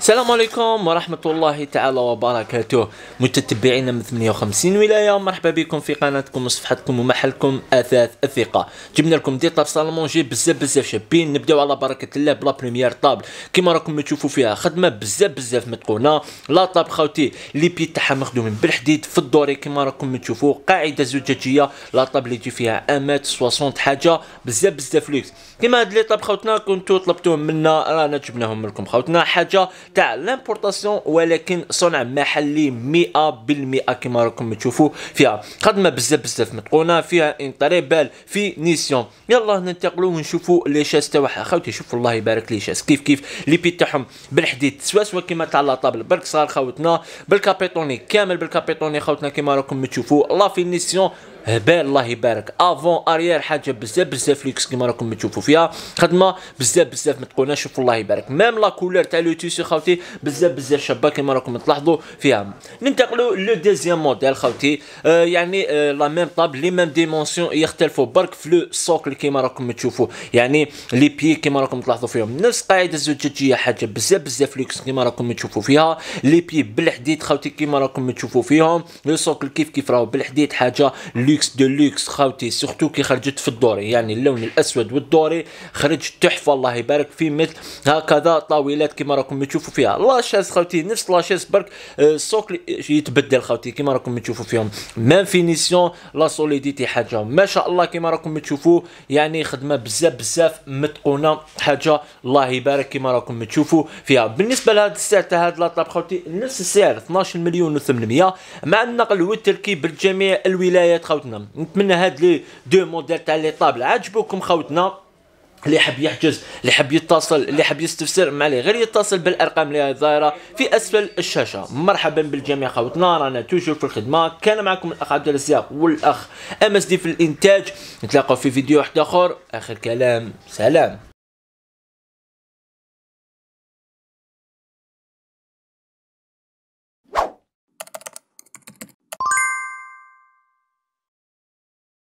السلام عليكم ورحمة الله تعالى وبركاته متتبعينا من 58 ولاية مرحبا بكم في قناتكم وصفحتكم ومحلكم أثاث الثقة جبنا لكم دي طاب سالمونجي بزاف بزاف شابين نبداو على بركة الله بلا بريمير طابل كيما راكم تشوفوا فيها خدمة بزاف بزاف متقونة لا طاب خاوتي لي بي تاعها مخدومين بالحديد في الدوري كيما راكم تشوفوا قاعدة زجاجية لا طاب اللي تجي فيها امات 60 حاجة بزاف بزاف لوكس كيما هاد لي طاب خاوتنا كنتو طلبتوهم منا رانا جبناهم لكم خاوتنا حاجة تاع لامبورطاسيون ولكن صنع محلي 100% كما راكم تشوفوا فيها خدمه بزاف بزاف متقونه فيها ان طري بال في نيسيون يلا ننتقلوا ونشوفوا لي شاس تاعها خاوتي شوفوا الله يبارك لي شاس كيف كيف لي بي تاعهم بالحديد سوا سوا كيما تاع لاطابل برك صغار خاوتنا بالكابيتوني كامل بالكابيتوني خاوتنا كيما راكم تشوفوا لا في نيسيون هبال الله يبارك افون اريير حاجه بزاف بزاف ليكس كما راكم تشوفوا فيها خدمه بزاف بزاف ما تقولناش شوف الله يبارك ميم لا كولور تاع لو تيسي خاوتي بزاف بزاف شابه كما راكم تلاحظوا فيها ننتقلوا لو ديزيام موديل خاوتي آه يعني آه لا ميم طاب لي ميم ديمونسيون يختلفوا برك في لو سوكل كما راكم تشوفوا يعني لي بي كما راكم تلاحظوا فيهم نفس قاعده الزجاجيه حاجه بزاف بزاف ليكس كما راكم تشوفوا فيها لي بي بالحديد خاوتي كما راكم تشوفوا فيهم لو سوكل كيف كيف راهو بالحديد حاجه لوكس دو لوكس خاوتي سورتو كي خرجت في الدوري يعني اللون الاسود والدوري خرج تحفه الله يبارك فيه مثل هكذا طاولات كما راكم تشوفوا فيها لاشاز خاوتي نفس لاشاز برك السوق آه، يتبدل خاوتي كما راكم تشوفوا فيهم مام فينيسيون لا سوليديتي حاجه ما شاء الله كما راكم تشوفوا يعني خدمه بزاف بزاف متقونه حاجه الله يبارك كما راكم تشوفوا فيها بالنسبه لهذا السعر تاع هذا لاطاب خاوتي نفس السعر 12 مليون و800 مع النقل والتركيب بالجميع الولايات خاوتي خاوتنا نتمنى هاد لي دو موديل تاع لي طابل عجبوكم خاوتنا اللي حب يحجز اللي حب يتصل اللي حب يستفسر معلي غير يتصل بالارقام اللي ظاهره في اسفل الشاشه مرحبا بالجميع خوتنا رانا توجور في الخدمه كان معكم الاخ عبد الرزاق والاخ ام اس دي في الانتاج نتلاقاو في فيديو واحد اخر اخر كلام سلام